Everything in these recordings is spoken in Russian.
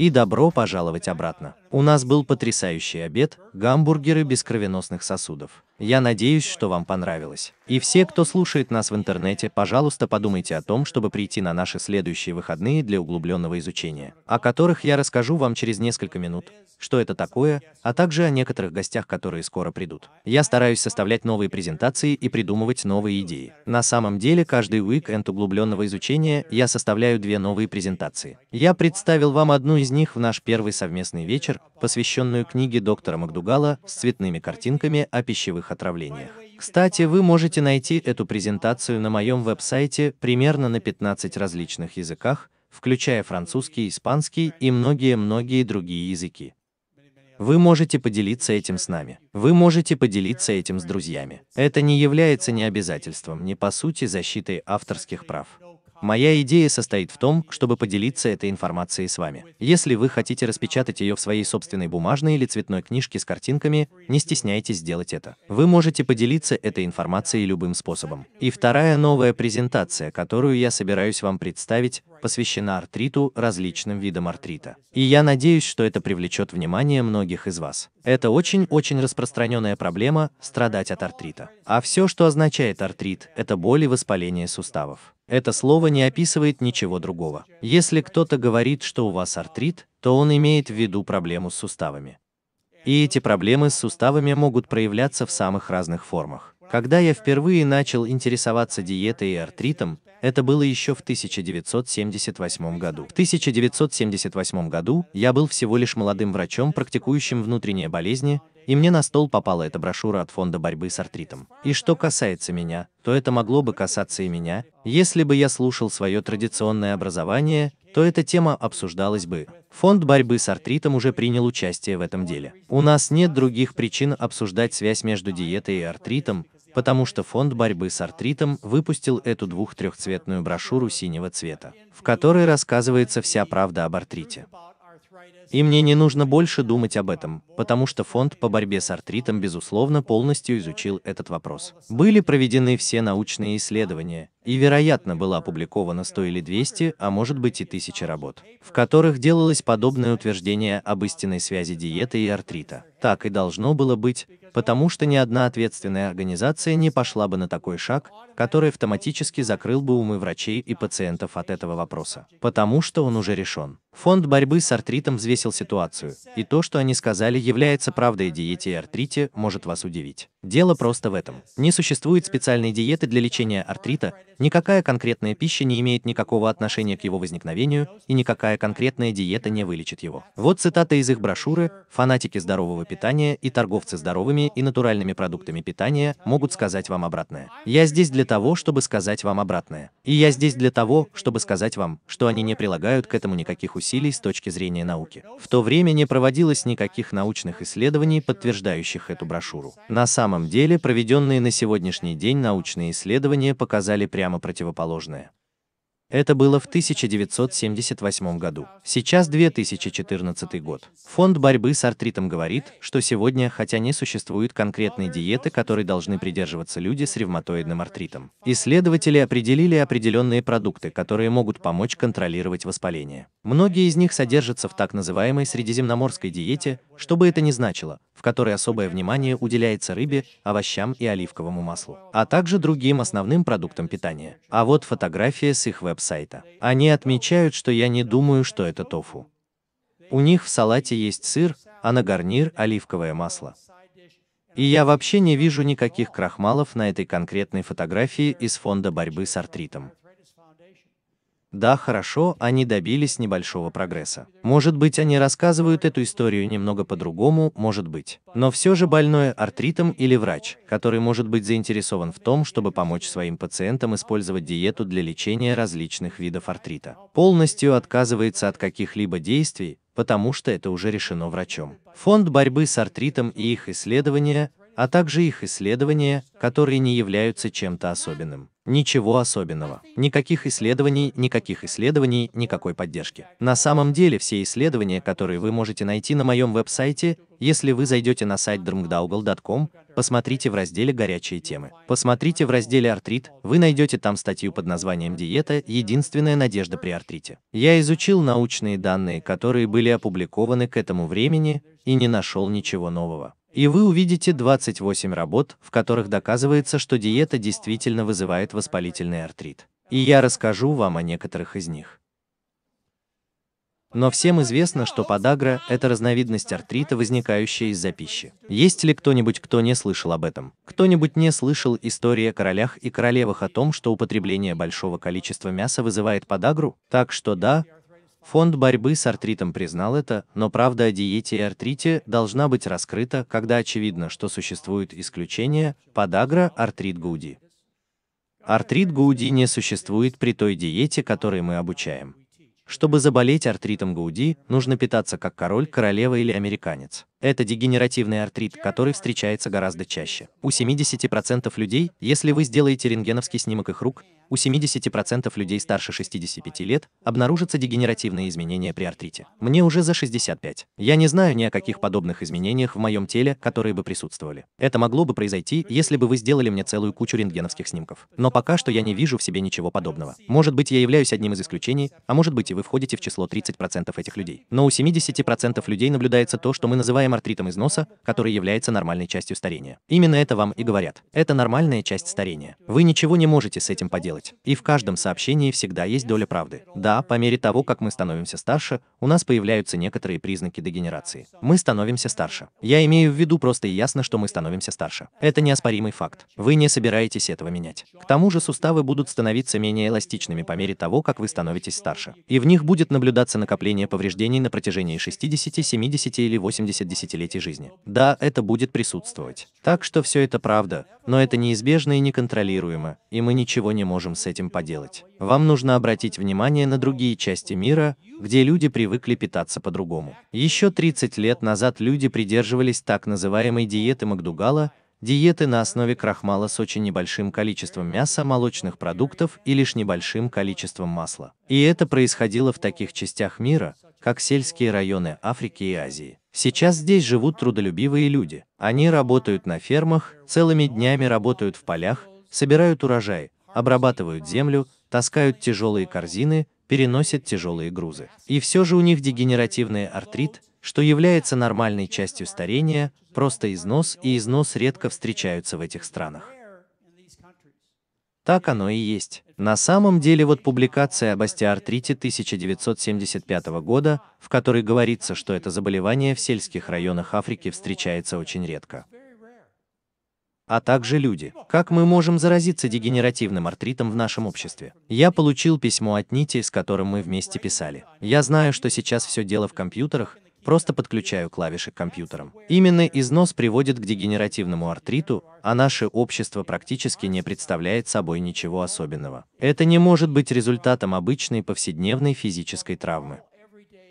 и добро пожаловать обратно. У нас был потрясающий обед, гамбургеры без кровеносных сосудов. Я надеюсь, что вам понравилось. И все, кто слушает нас в интернете, пожалуйста, подумайте о том, чтобы прийти на наши следующие выходные для углубленного изучения, о которых я расскажу вам через несколько минут, что это такое, а также о некоторых гостях, которые скоро придут. Я стараюсь составлять новые презентации и придумывать новые идеи. На самом деле, каждый уикенд углубленного изучения я составляю две новые презентации. Я представил вам одну из них в наш первый совместный вечер, посвященную книге доктора Макдугала с цветными картинками о пищевых отравлениях. Кстати, вы можете найти эту презентацию на моем веб-сайте примерно на 15 различных языках, включая французский, испанский и многие-многие другие языки. Вы можете поделиться этим с нами. Вы можете поделиться этим с друзьями. Это не является ни обязательством, ни по сути защитой авторских прав. Моя идея состоит в том, чтобы поделиться этой информацией с вами. Если вы хотите распечатать ее в своей собственной бумажной или цветной книжке с картинками, не стесняйтесь сделать это. Вы можете поделиться этой информацией любым способом. И вторая новая презентация, которую я собираюсь вам представить, посвящена артриту, различным видам артрита. И я надеюсь, что это привлечет внимание многих из вас. Это очень-очень распространенная проблема – страдать от артрита. А все, что означает артрит – это боль и воспаление суставов. Это слово не описывает ничего другого. Если кто-то говорит, что у вас артрит, то он имеет в виду проблему с суставами. И эти проблемы с суставами могут проявляться в самых разных формах. Когда я впервые начал интересоваться диетой и артритом, это было еще в 1978 году. В 1978 году я был всего лишь молодым врачом, практикующим внутренние болезни, и мне на стол попала эта брошюра от Фонда борьбы с артритом. И что касается меня, то это могло бы касаться и меня, если бы я слушал свое традиционное образование, то эта тема обсуждалась бы. Фонд борьбы с артритом уже принял участие в этом деле. У нас нет других причин обсуждать связь между диетой и артритом, потому что Фонд борьбы с артритом выпустил эту двух-трехцветную брошюру синего цвета, в которой рассказывается вся правда об артрите. И мне не нужно больше думать об этом, потому что фонд по борьбе с артритом, безусловно, полностью изучил этот вопрос. Были проведены все научные исследования, и, вероятно, было опубликовано 100 или 200, а может быть и 1000 работ, в которых делалось подобное утверждение об истинной связи диеты и артрита. Так и должно было быть, потому что ни одна ответственная организация не пошла бы на такой шаг, который автоматически закрыл бы умы врачей и пациентов от этого вопроса, потому что он уже решен. Фонд борьбы с артритом взвесил ситуацию, и то, что они сказали, является правдой диете и артрите, может вас удивить. Дело просто в этом. Не существует специальной диеты для лечения артрита, никакая конкретная пища не имеет никакого отношения к его возникновению, и никакая конкретная диета не вылечит его. Вот цитата из их брошюры «Фанатики здорового питания и торговцы здоровыми и натуральными продуктами питания могут сказать вам обратное». Я здесь для того, чтобы сказать вам обратное. И я здесь для того, чтобы сказать вам, что они не прилагают к этому никаких усилий с точки зрения науки. В то время не проводилось никаких научных исследований, подтверждающих эту брошюру. На самом деле, проведенные на сегодняшний день научные исследования показали прямо противоположное. Это было в 1978 году. Сейчас 2014 год. Фонд борьбы с артритом говорит, что сегодня, хотя не существует конкретной диеты, которой должны придерживаться люди с ревматоидным артритом, исследователи определили определенные продукты, которые могут помочь контролировать воспаление. Многие из них содержатся в так называемой средиземноморской диете, что бы это ни значило, в которой особое внимание уделяется рыбе, овощам и оливковому маслу, а также другим основным продуктам питания. А вот фотография с их веб веб-сайта. Они отмечают, что я не думаю, что это тофу. У них в салате есть сыр, а на гарнир оливковое масло. И я вообще не вижу никаких крахмалов на этой конкретной фотографии из фонда борьбы с артритом. Да, хорошо, они добились небольшого прогресса. Может быть, они рассказывают эту историю немного по-другому, может быть. Но все же больное артритом или врач, который может быть заинтересован в том, чтобы помочь своим пациентам использовать диету для лечения различных видов артрита, полностью отказывается от каких-либо действий, потому что это уже решено врачом. Фонд борьбы с артритом и их исследования, а также их исследования, которые не являются чем-то особенным. Ничего особенного. Никаких исследований, никаких исследований, никакой поддержки. На самом деле все исследования, которые вы можете найти на моем веб-сайте, если вы зайдете на сайт drmgdaugal.com, посмотрите в разделе «Горячие темы». Посмотрите в разделе «Артрит», вы найдете там статью под названием «Диета. Единственная надежда при артрите». Я изучил научные данные, которые были опубликованы к этому времени, и не нашел ничего нового. И вы увидите 28 работ, в которых доказывается, что диета действительно вызывает воспалительный артрит. И я расскажу вам о некоторых из них. Но всем известно, что подагра – это разновидность артрита, возникающая из-за пищи. Есть ли кто-нибудь, кто не слышал об этом? Кто-нибудь не слышал истории о королях и королевах о том, что употребление большого количества мяса вызывает подагру? Так что да, Фонд борьбы с артритом признал это, но правда о диете и артрите должна быть раскрыта, когда очевидно, что существуют исключения, подагра, артрит Гуди. Артрит Гуди не существует при той диете, которой мы обучаем. Чтобы заболеть артритом Гауди, нужно питаться как король, королева или американец. Это дегенеративный артрит, который встречается гораздо чаще. У 70% людей, если вы сделаете рентгеновский снимок их рук, у 70% людей старше 65 лет обнаружатся дегенеративные изменения при артрите. Мне уже за 65. Я не знаю ни о каких подобных изменениях в моем теле, которые бы присутствовали. Это могло бы произойти, если бы вы сделали мне целую кучу рентгеновских снимков. Но пока что я не вижу в себе ничего подобного. Может быть, я являюсь одним из исключений, а может быть и вы входите в число 30% этих людей. Но у 70% людей наблюдается то, что мы называем называем артритом износа, который является нормальной частью старения. Именно это вам и говорят. Это нормальная часть старения. Вы ничего не можете с этим поделать. И в каждом сообщении всегда есть доля правды. Да, по мере того, как мы становимся старше, у нас появляются некоторые признаки дегенерации. Мы становимся старше. Я имею в виду просто и ясно, что мы становимся старше. Это неоспоримый факт. Вы не собираетесь этого менять. К тому же суставы будут становиться менее эластичными по мере того, как вы становитесь старше. И в них будет наблюдаться накопление повреждений на протяжении 60, 70 или 80 десятилетий жизни. Да, это будет присутствовать. Так что все это правда, но это неизбежно и неконтролируемо, и мы ничего не можем с этим поделать. Вам нужно обратить внимание на другие части мира, где люди привыкли питаться по-другому. Еще 30 лет назад люди придерживались так называемой диеты Макдугала, диеты на основе крахмала с очень небольшим количеством мяса, молочных продуктов и лишь небольшим количеством масла. И это происходило в таких частях мира, как сельские районы Африки и Азии. Сейчас здесь живут трудолюбивые люди. Они работают на фермах, целыми днями работают в полях, собирают урожай, обрабатывают землю, таскают тяжелые корзины, переносят тяжелые грузы. И все же у них дегенеративный артрит, что является нормальной частью старения, просто износ и износ редко встречаются в этих странах. Так оно и есть. На самом деле вот публикация об остеоартрите 1975 года, в которой говорится, что это заболевание в сельских районах Африки встречается очень редко. А также люди. Как мы можем заразиться дегенеративным артритом в нашем обществе? Я получил письмо от Нити, с которым мы вместе писали. Я знаю, что сейчас все дело в компьютерах, просто подключаю клавиши к компьютерам. Именно износ приводит к дегенеративному артриту, а наше общество практически не представляет собой ничего особенного. Это не может быть результатом обычной повседневной физической травмы.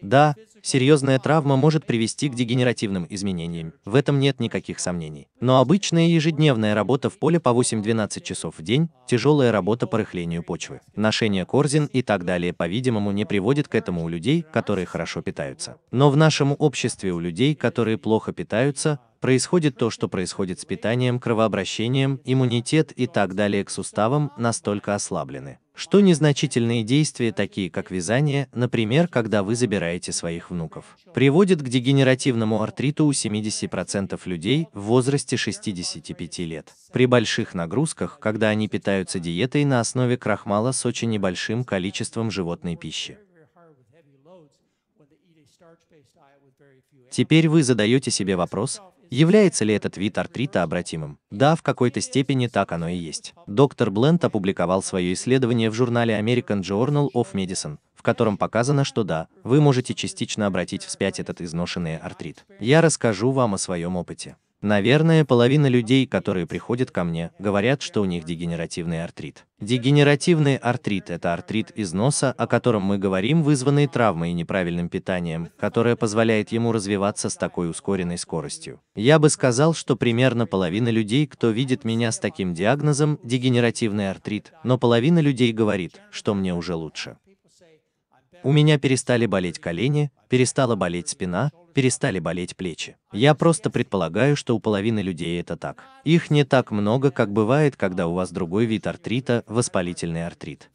Да, серьезная травма может привести к дегенеративным изменениям, в этом нет никаких сомнений. Но обычная ежедневная работа в поле по 8-12 часов в день, тяжелая работа по рыхлению почвы, ношение корзин и так далее, по-видимому, не приводит к этому у людей, которые хорошо питаются. Но в нашем обществе у людей, которые плохо питаются, происходит то, что происходит с питанием, кровообращением, иммунитет и так далее к суставам настолько ослаблены, что незначительные действия, такие как вязание, например, когда вы забираете своих внуков, приводит к дегенеративному артриту у 70% людей в возрасте 65 лет. При больших нагрузках, когда они питаются диетой на основе крахмала с очень небольшим количеством животной пищи. Теперь вы задаете себе вопрос, Является ли этот вид артрита обратимым? Да, в какой-то степени так оно и есть. Доктор Бленд опубликовал свое исследование в журнале American Journal of Medicine, в котором показано, что да, вы можете частично обратить вспять этот изношенный артрит. Я расскажу вам о своем опыте. Наверное, половина людей, которые приходят ко мне, говорят, что у них дегенеративный артрит. Дегенеративный артрит – это артрит из носа, о котором мы говорим, вызванный травмой и неправильным питанием, которое позволяет ему развиваться с такой ускоренной скоростью. Я бы сказал, что примерно половина людей, кто видит меня с таким диагнозом – дегенеративный артрит, но половина людей говорит, что мне уже лучше. У меня перестали болеть колени, перестала болеть спина, перестали болеть плечи. Я просто предполагаю, что у половины людей это так. Их не так много, как бывает, когда у вас другой вид артрита, воспалительный артрит.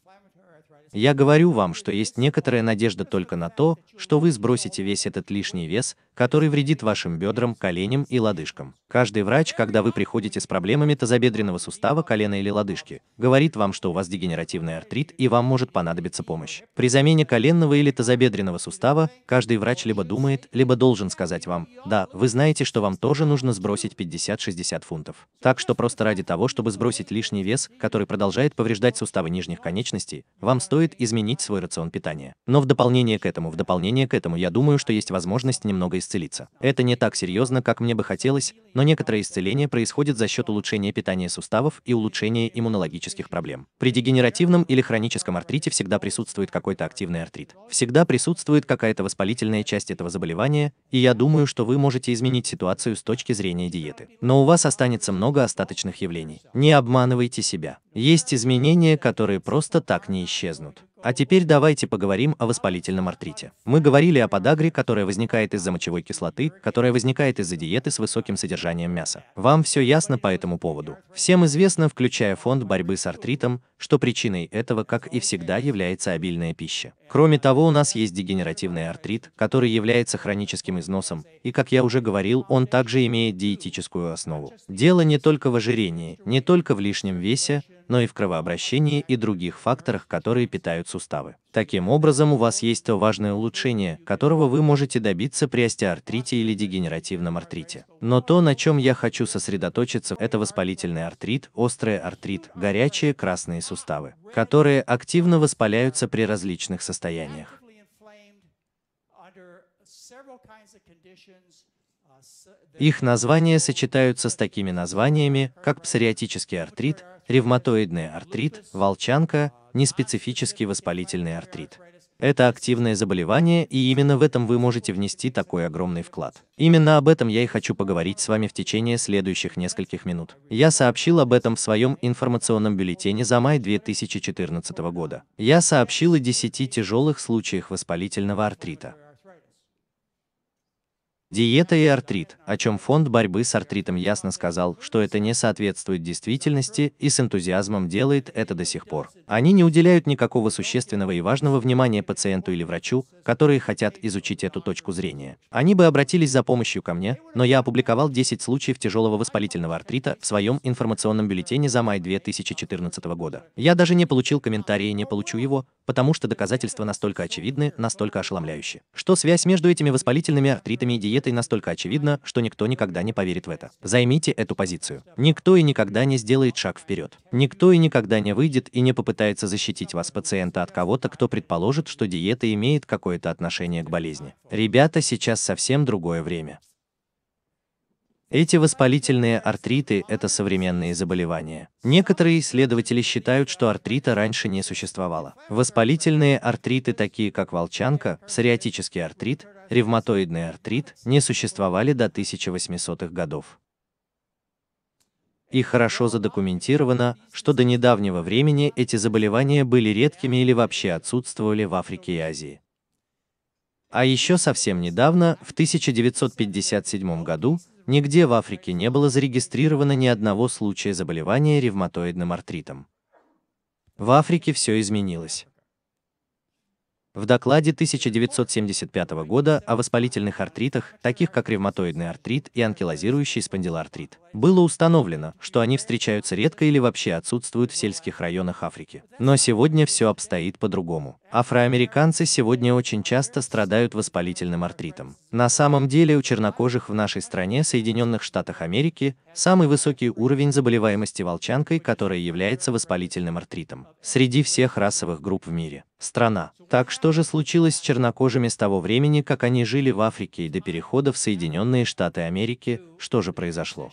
Я говорю вам, что есть некоторая надежда только на то, что вы сбросите весь этот лишний вес, который вредит вашим бедрам, коленям и лодыжкам. Каждый врач, когда вы приходите с проблемами тазобедренного сустава, колена или лодыжки, говорит вам, что у вас дегенеративный артрит и вам может понадобиться помощь. При замене коленного или тазобедренного сустава каждый врач либо думает, либо должен сказать вам, да, вы знаете, что вам тоже нужно сбросить 50-60 фунтов. Так что просто ради того, чтобы сбросить лишний вес, который продолжает повреждать суставы нижних конечностей, вам стоит изменить свой рацион питания. Но в дополнение к этому, в дополнение к этому, я думаю, что есть возможность немного исцелиться. Это не так серьезно, как мне бы хотелось, но некоторое исцеление происходит за счет улучшения питания суставов и улучшения иммунологических проблем. При дегенеративном или хроническом артрите всегда присутствует какой-то активный артрит. Всегда присутствует какая-то воспалительная часть этого заболевания, и я думаю, что вы можете изменить ситуацию с точки зрения диеты. Но у вас останется много остаточных явлений. Не обманывайте себя. Есть изменения, которые просто так не исчезнут. А теперь давайте поговорим о воспалительном артрите. Мы говорили о подагре, которая возникает из-за мочевой кислоты, которая возникает из-за диеты с высоким содержанием мяса. Вам все ясно по этому поводу. Всем известно, включая фонд борьбы с артритом, что причиной этого, как и всегда, является обильная пища. Кроме того, у нас есть дегенеративный артрит, который является хроническим износом, и, как я уже говорил, он также имеет диетическую основу. Дело не только в ожирении, не только в лишнем весе, но и в кровообращении и других факторах, которые питают суставы. Таким образом, у вас есть то важное улучшение, которого вы можете добиться при остеоартрите или дегенеративном артрите. Но то, на чем я хочу сосредоточиться, это воспалительный артрит, острый артрит, горячие красные суставы, которые активно воспаляются при различных состояниях. Их названия сочетаются с такими названиями, как псориатический артрит, ревматоидный артрит, волчанка, неспецифический воспалительный артрит. Это активное заболевание, и именно в этом вы можете внести такой огромный вклад. Именно об этом я и хочу поговорить с вами в течение следующих нескольких минут. Я сообщил об этом в своем информационном бюллетене за май 2014 года. Я сообщил о 10 тяжелых случаях воспалительного артрита. Диета и артрит, о чем фонд борьбы с артритом ясно сказал, что это не соответствует действительности и с энтузиазмом делает это до сих пор. Они не уделяют никакого существенного и важного внимания пациенту или врачу, которые хотят изучить эту точку зрения. Они бы обратились за помощью ко мне, но я опубликовал 10 случаев тяжелого воспалительного артрита в своем информационном бюллетене за май 2014 года. Я даже не получил комментарии и не получу его, потому что доказательства настолько очевидны, настолько ошеломляющие. Что связь между этими воспалительными артритами и диетой это и настолько очевидно, что никто никогда не поверит в это. Займите эту позицию. Никто и никогда не сделает шаг вперед. Никто и никогда не выйдет и не попытается защитить вас пациента от кого-то, кто предположит, что диета имеет какое-то отношение к болезни. Ребята, сейчас совсем другое время. Эти воспалительные артриты – это современные заболевания. Некоторые исследователи считают, что артрита раньше не существовало. Воспалительные артриты, такие как волчанка, псориатический артрит, ревматоидный артрит, не существовали до 1800-х годов. И хорошо задокументировано, что до недавнего времени эти заболевания были редкими или вообще отсутствовали в Африке и Азии. А еще совсем недавно, в 1957 году, Нигде в Африке не было зарегистрировано ни одного случая заболевания ревматоидным артритом. В Африке все изменилось. В докладе 1975 года о воспалительных артритах, таких как ревматоидный артрит и анкилозирующий спондилоартрит, было установлено, что они встречаются редко или вообще отсутствуют в сельских районах Африки. Но сегодня все обстоит по-другому. Афроамериканцы сегодня очень часто страдают воспалительным артритом. На самом деле у чернокожих в нашей стране, Соединенных Штатах Америки, самый высокий уровень заболеваемости волчанкой, которая является воспалительным артритом, среди всех расовых групп в мире. Страна. Так что же случилось с чернокожими с того времени, как они жили в Африке и до перехода в Соединенные Штаты Америки, что же произошло?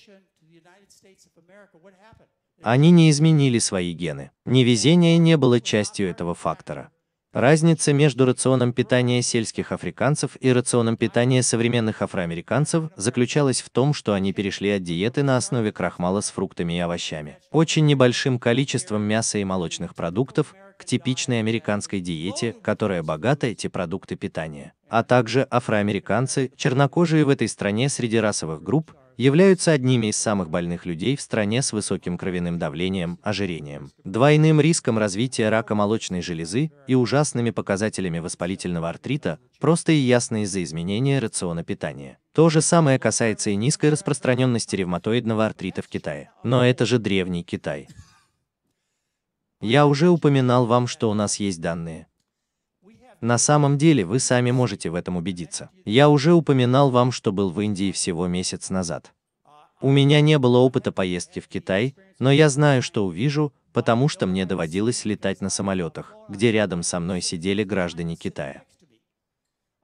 Они не изменили свои гены. Невезение не было частью этого фактора. Разница между рационом питания сельских африканцев и рационом питания современных афроамериканцев заключалась в том, что они перешли от диеты на основе крахмала с фруктами и овощами, очень небольшим количеством мяса и молочных продуктов, к типичной американской диете, которая богата эти продукты питания. А также афроамериканцы, чернокожие в этой стране среди расовых групп, являются одними из самых больных людей в стране с высоким кровяным давлением, ожирением, двойным риском развития рака молочной железы и ужасными показателями воспалительного артрита, просто и ясно из-за изменения рациона питания. То же самое касается и низкой распространенности ревматоидного артрита в Китае. Но это же древний Китай. Я уже упоминал вам, что у нас есть данные, на самом деле вы сами можете в этом убедиться. Я уже упоминал вам, что был в Индии всего месяц назад. У меня не было опыта поездки в Китай, но я знаю, что увижу, потому что мне доводилось летать на самолетах, где рядом со мной сидели граждане Китая.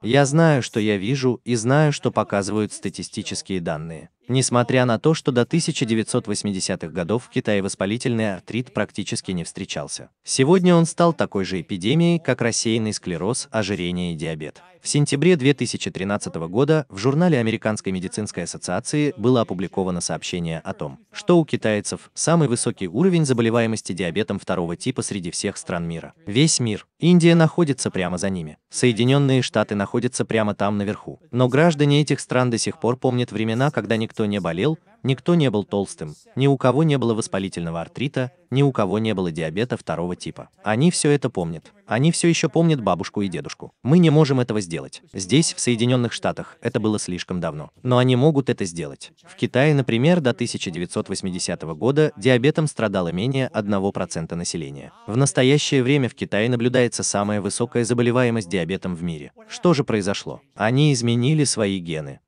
Я знаю, что я вижу, и знаю, что показывают статистические данные. Несмотря на то, что до 1980-х годов в Китае воспалительный артрит практически не встречался. Сегодня он стал такой же эпидемией, как рассеянный склероз, ожирение и диабет. В сентябре 2013 года в журнале Американской медицинской ассоциации было опубликовано сообщение о том, что у китайцев самый высокий уровень заболеваемости диабетом второго типа среди всех стран мира. Весь мир. Индия находится прямо за ними. Соединенные Штаты находятся прямо там наверху. Но граждане этих стран до сих пор помнят времена, когда никто никто не болел, никто не был толстым, ни у кого не было воспалительного артрита, ни у кого не было диабета второго типа. Они все это помнят. Они все еще помнят бабушку и дедушку. Мы не можем этого сделать. Здесь, в Соединенных Штатах, это было слишком давно. Но они могут это сделать. В Китае, например, до 1980 года диабетом страдало менее 1% населения. В настоящее время в Китае наблюдается самая высокая заболеваемость диабетом в мире. Что же произошло? Они изменили свои гены.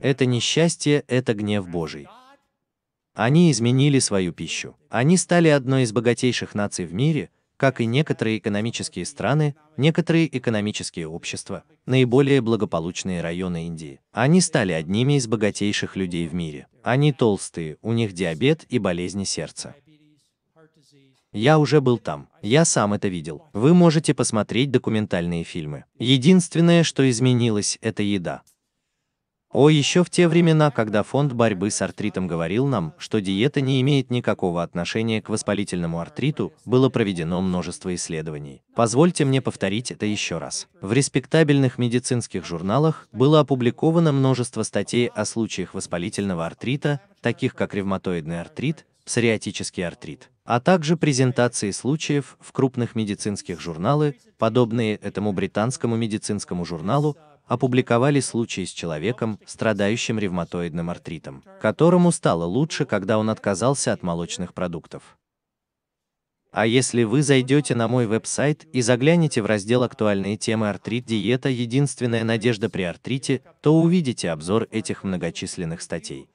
Это несчастье, это гнев Божий. Они изменили свою пищу. Они стали одной из богатейших наций в мире, как и некоторые экономические страны, некоторые экономические общества, наиболее благополучные районы Индии. Они стали одними из богатейших людей в мире. Они толстые, у них диабет и болезни сердца. Я уже был там. Я сам это видел. Вы можете посмотреть документальные фильмы. Единственное, что изменилось, это еда. О, еще в те времена, когда фонд борьбы с артритом говорил нам, что диета не имеет никакого отношения к воспалительному артриту, было проведено множество исследований. Позвольте мне повторить это еще раз. В респектабельных медицинских журналах было опубликовано множество статей о случаях воспалительного артрита, таких как ревматоидный артрит, псориатический артрит, а также презентации случаев в крупных медицинских журналах, подобные этому британскому медицинскому журналу, опубликовали случай с человеком, страдающим ревматоидным артритом, которому стало лучше, когда он отказался от молочных продуктов. А если вы зайдете на мой веб-сайт и заглянете в раздел «Актуальные темы артрит диета. Единственная надежда при артрите», то увидите обзор этих многочисленных статей.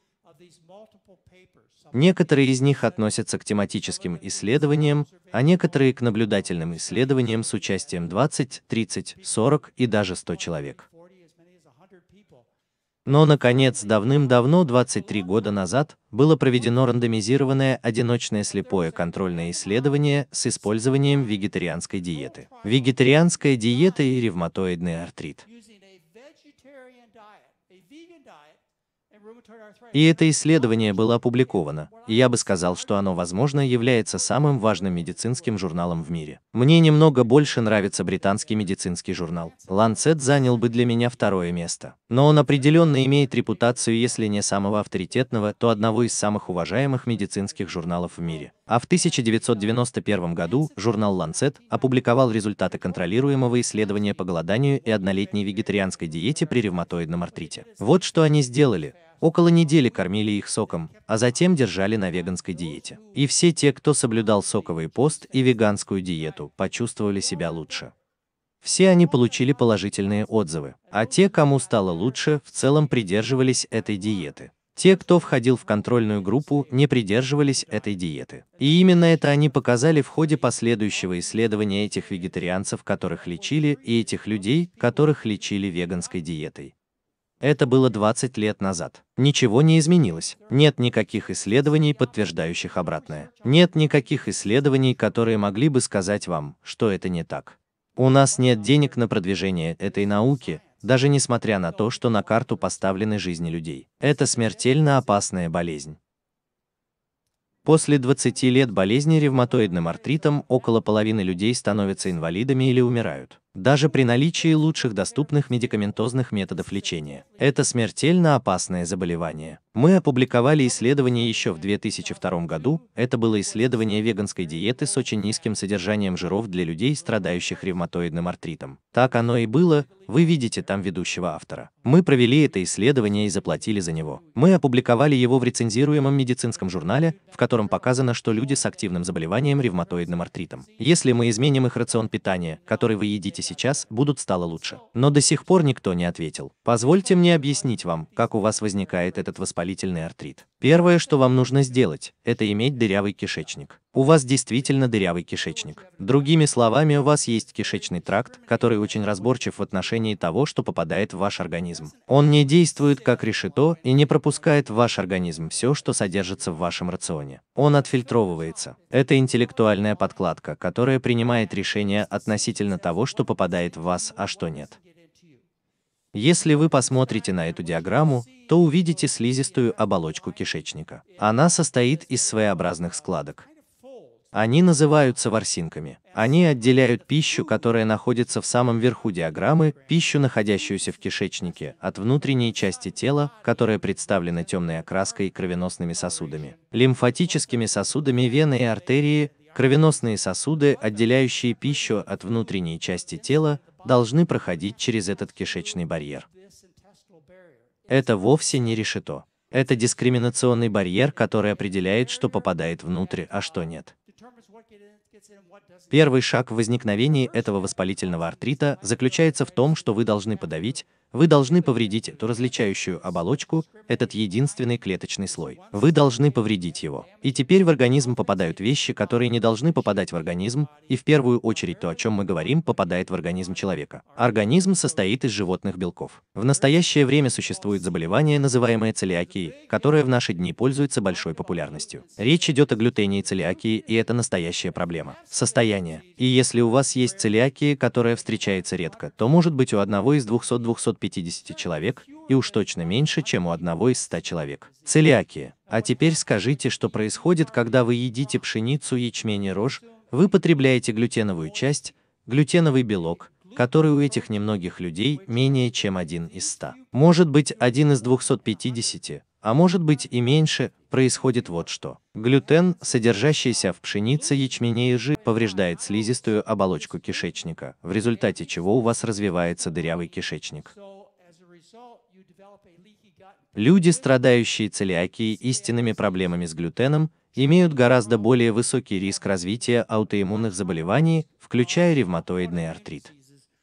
Некоторые из них относятся к тематическим исследованиям, а некоторые к наблюдательным исследованиям с участием 20, 30, 40 и даже 100 человек. Но, наконец, давным-давно, 23 года назад, было проведено рандомизированное одиночное слепое контрольное исследование с использованием вегетарианской диеты. Вегетарианская диета и ревматоидный артрит. И это исследование было опубликовано, и я бы сказал, что оно, возможно, является самым важным медицинским журналом в мире. Мне немного больше нравится британский медицинский журнал. Lancet занял бы для меня второе место. Но он определенно имеет репутацию, если не самого авторитетного, то одного из самых уважаемых медицинских журналов в мире. А в 1991 году журнал Lancet опубликовал результаты контролируемого исследования по голоданию и однолетней вегетарианской диете при ревматоидном артрите. Вот что они сделали. Около недели кормили их соком, а затем держали на веганской диете. И все те, кто соблюдал соковый пост и веганскую диету, почувствовали себя лучше. Все они получили положительные отзывы, а те, кому стало лучше, в целом придерживались этой диеты. Те, кто входил в контрольную группу, не придерживались этой диеты. И именно это они показали в ходе последующего исследования этих вегетарианцев, которых лечили, и этих людей, которых лечили веганской диетой. Это было 20 лет назад. Ничего не изменилось. Нет никаких исследований, подтверждающих обратное. Нет никаких исследований, которые могли бы сказать вам, что это не так. У нас нет денег на продвижение этой науки, даже несмотря на то, что на карту поставлены жизни людей. Это смертельно опасная болезнь. После 20 лет болезни ревматоидным артритом около половины людей становятся инвалидами или умирают даже при наличии лучших доступных медикаментозных методов лечения. Это смертельно опасное заболевание. Мы опубликовали исследование еще в 2002 году, это было исследование веганской диеты с очень низким содержанием жиров для людей, страдающих ревматоидным артритом. Так оно и было, вы видите там ведущего автора. Мы провели это исследование и заплатили за него. Мы опубликовали его в рецензируемом медицинском журнале, в котором показано, что люди с активным заболеванием ревматоидным артритом. Если мы изменим их рацион питания, который вы едите сейчас, будут стало лучше. Но до сих пор никто не ответил. Позвольте мне объяснить вам, как у вас возникает этот воспалительный артрит. Первое, что вам нужно сделать, это иметь дырявый кишечник у вас действительно дырявый кишечник. Другими словами, у вас есть кишечный тракт, который очень разборчив в отношении того, что попадает в ваш организм. Он не действует как решето и не пропускает в ваш организм все, что содержится в вашем рационе. Он отфильтровывается. Это интеллектуальная подкладка, которая принимает решения относительно того, что попадает в вас, а что нет. Если вы посмотрите на эту диаграмму, то увидите слизистую оболочку кишечника. Она состоит из своеобразных складок. Они называются ворсинками. Они отделяют пищу, которая находится в самом верху диаграммы, пищу, находящуюся в кишечнике, от внутренней части тела, которая представлена темной окраской и кровеносными сосудами, лимфатическими сосудами вены и артерии, кровеносные сосуды, отделяющие пищу от внутренней части тела, должны проходить через этот кишечный барьер. Это вовсе не решето. Это дискриминационный барьер, который определяет, что попадает внутрь, а что нет. Первый шаг в возникновении этого воспалительного артрита заключается в том, что вы должны подавить, вы должны повредить эту различающую оболочку, этот единственный клеточный слой. Вы должны повредить его. И теперь в организм попадают вещи, которые не должны попадать в организм, и в первую очередь то, о чем мы говорим, попадает в организм человека. Организм состоит из животных белков. В настоящее время существует заболевание, называемое целиакией, которое в наши дни пользуется большой популярностью. Речь идет о глютене и целиакии, и это настоящая проблема. Состояние. И если у вас есть целиакия, которая встречается редко, то может быть у одного из 200-250 50 человек, и уж точно меньше, чем у одного из 100 человек. Целиакия. А теперь скажите, что происходит, когда вы едите пшеницу, ячмень и рожь, вы потребляете глютеновую часть, глютеновый белок, который у этих немногих людей менее чем один из 100. Может быть, один из 250, а может быть и меньше, происходит вот что. Глютен, содержащийся в пшенице, ячмене и жи, повреждает слизистую оболочку кишечника, в результате чего у вас развивается дырявый кишечник. Люди, страдающие целиакией и истинными проблемами с глютеном, имеют гораздо более высокий риск развития аутоиммунных заболеваний, включая ревматоидный артрит.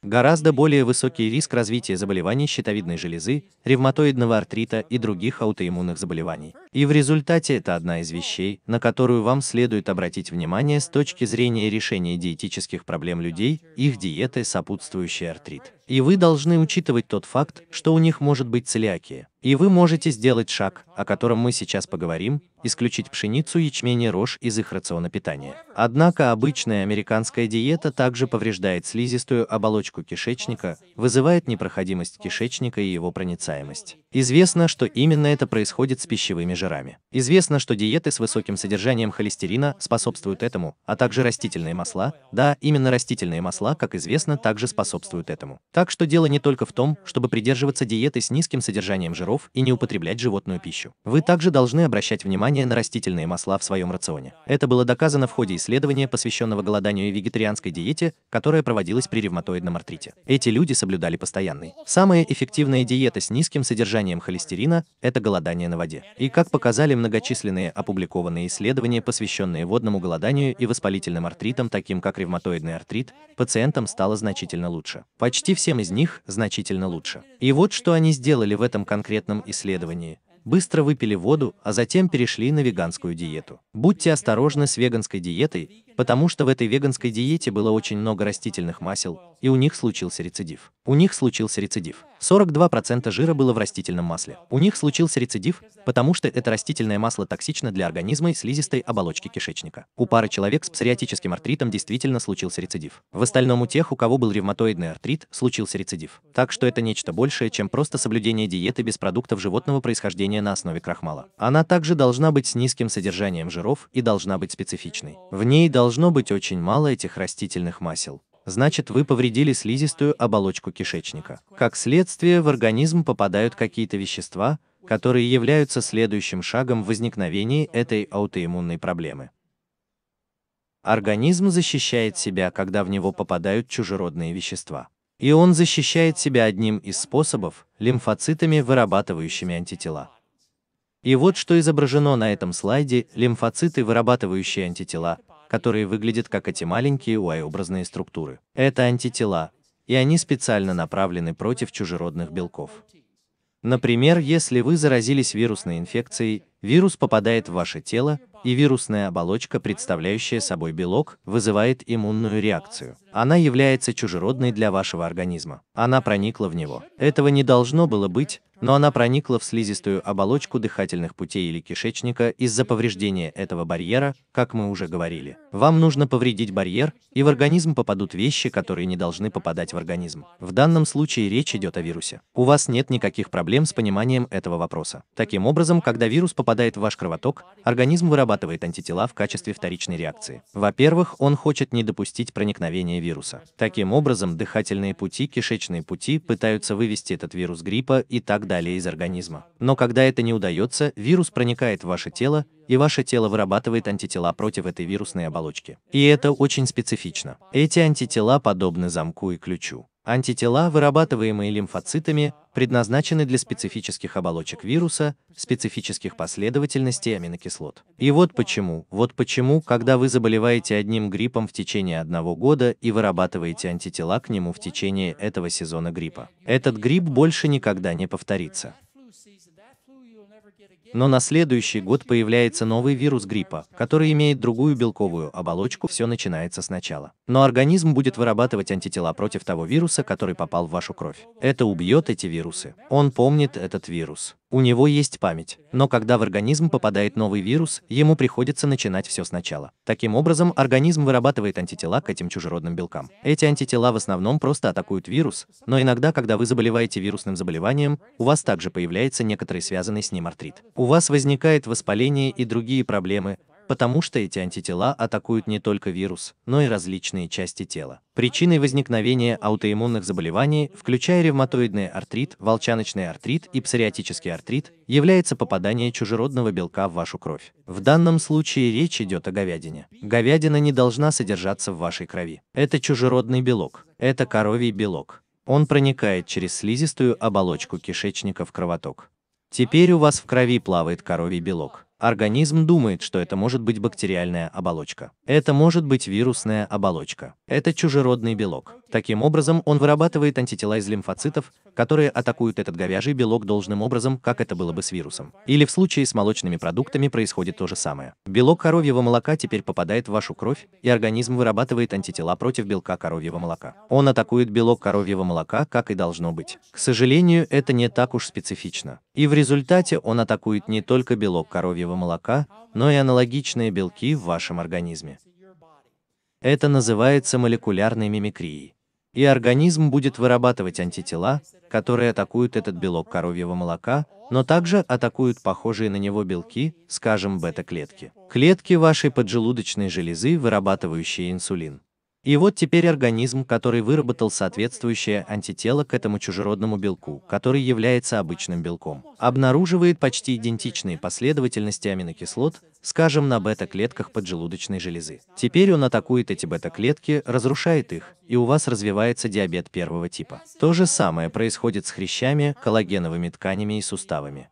Гораздо более высокий риск развития заболеваний щитовидной железы, ревматоидного артрита и других аутоиммунных заболеваний. И в результате это одна из вещей, на которую вам следует обратить внимание с точки зрения решения диетических проблем людей, их диеты, сопутствующий артрит. И вы должны учитывать тот факт, что у них может быть целиакия. И вы можете сделать шаг, о котором мы сейчас поговорим, исключить пшеницу, ячмень и рожь из их рациона питания. Однако обычная американская диета также повреждает слизистую оболочку кишечника, вызывает непроходимость кишечника и его проницаемость. Известно, что именно это происходит с пищевыми жирами. Известно, что диеты с высоким содержанием холестерина способствуют этому, а также растительные масла. Да, именно растительные масла, как известно, также способствуют этому. Так что дело не только в том, чтобы придерживаться диеты с низким содержанием жиров и не употреблять животную пищу. Вы также должны обращать внимание на растительные масла в своем рационе. Это было доказано в ходе исследования, посвященного голоданию и вегетарианской диете, которая проводилась при ревматоидном артрите. Эти люди соблюдали постоянный. Самая эффективная диета с низким содержанием голоданием холестерина – это голодание на воде. И как показали многочисленные опубликованные исследования, посвященные водному голоданию и воспалительным артритам, таким как ревматоидный артрит, пациентам стало значительно лучше. Почти всем из них значительно лучше. И вот что они сделали в этом конкретном исследовании быстро выпили воду, а затем перешли на веганскую диету. Будьте осторожны с веганской диетой, потому что в этой веганской диете было очень много растительных масел, и у них случился рецидив. У них случился рецидив. 42% жира было в растительном масле. У них случился рецидив, потому что это растительное масло токсично для организма и слизистой оболочки кишечника. У пары человек с псориатическим артритом действительно случился рецидив. В остальном у тех, у кого был ревматоидный артрит, случился рецидив. Так что это нечто большее, чем просто соблюдение диеты без продуктов животного происхождения на основе крахмала. Она также должна быть с низким содержанием жиров и должна быть специфичной. В ней должно быть очень мало этих растительных масел значит вы повредили слизистую оболочку кишечника. Как следствие, в организм попадают какие-то вещества, которые являются следующим шагом в возникновении этой аутоиммунной проблемы. Организм защищает себя, когда в него попадают чужеродные вещества. И он защищает себя одним из способов – лимфоцитами, вырабатывающими антитела. И вот что изображено на этом слайде – лимфоциты, вырабатывающие антитела, которые выглядят как эти маленькие Y-образные структуры. Это антитела, и они специально направлены против чужеродных белков. Например, если вы заразились вирусной инфекцией, вирус попадает в ваше тело, и вирусная оболочка, представляющая собой белок, вызывает иммунную реакцию. Она является чужеродной для вашего организма. Она проникла в него. Этого не должно было быть, но она проникла в слизистую оболочку дыхательных путей или кишечника из-за повреждения этого барьера, как мы уже говорили. Вам нужно повредить барьер, и в организм попадут вещи, которые не должны попадать в организм. В данном случае речь идет о вирусе. У вас нет никаких проблем с пониманием этого вопроса. Таким образом, когда вирус попадает в ваш кровоток, организм вырабатывает вырабатывает антитела в качестве вторичной реакции. Во-первых, он хочет не допустить проникновения вируса. Таким образом, дыхательные пути, кишечные пути пытаются вывести этот вирус гриппа и так далее из организма. Но когда это не удается, вирус проникает в ваше тело и ваше тело вырабатывает антитела против этой вирусной оболочки. И это очень специфично. Эти антитела подобны замку и ключу. Антитела, вырабатываемые лимфоцитами, предназначены для специфических оболочек вируса, специфических последовательностей аминокислот. И вот почему, вот почему, когда вы заболеваете одним гриппом в течение одного года и вырабатываете антитела к нему в течение этого сезона гриппа, этот грипп больше никогда не повторится. Но на следующий год появляется новый вирус гриппа, который имеет другую белковую оболочку, все начинается сначала. Но организм будет вырабатывать антитела против того вируса, который попал в вашу кровь. Это убьет эти вирусы. Он помнит этот вирус у него есть память. Но когда в организм попадает новый вирус, ему приходится начинать все сначала. Таким образом, организм вырабатывает антитела к этим чужеродным белкам. Эти антитела в основном просто атакуют вирус, но иногда, когда вы заболеваете вирусным заболеванием, у вас также появляется некоторый связанный с ним артрит. У вас возникает воспаление и другие проблемы, потому что эти антитела атакуют не только вирус, но и различные части тела. Причиной возникновения аутоиммунных заболеваний, включая ревматоидный артрит, волчаночный артрит и псориатический артрит, является попадание чужеродного белка в вашу кровь. В данном случае речь идет о говядине. Говядина не должна содержаться в вашей крови. Это чужеродный белок. Это коровий белок. Он проникает через слизистую оболочку кишечника в кровоток. Теперь у вас в крови плавает коровий белок. Организм думает, что это может быть бактериальная оболочка. Это может быть вирусная оболочка. Это чужеродный белок. Таким образом, он вырабатывает антитела из лимфоцитов, которые атакуют этот говяжий белок должным образом, как это было бы с вирусом. Или в случае с молочными продуктами происходит то же самое. Белок коровьего молока теперь попадает в вашу кровь, и организм вырабатывает антитела против белка коровьего молока. Он атакует белок коровьего молока, как и должно быть. К сожалению, это не так уж специфично. И в результате он атакует не только белок коровьего козьего молока, но и аналогичные белки в вашем организме. Это называется молекулярной мимикрией. И организм будет вырабатывать антитела, которые атакуют этот белок коровьего молока, но также атакуют похожие на него белки, скажем, бета-клетки. Клетки вашей поджелудочной железы, вырабатывающие инсулин. И вот теперь организм, который выработал соответствующее антитело к этому чужеродному белку, который является обычным белком, обнаруживает почти идентичные последовательности аминокислот, скажем, на бета-клетках поджелудочной железы. Теперь он атакует эти бета-клетки, разрушает их, и у вас развивается диабет первого типа. То же самое происходит с хрящами, коллагеновыми тканями и суставами.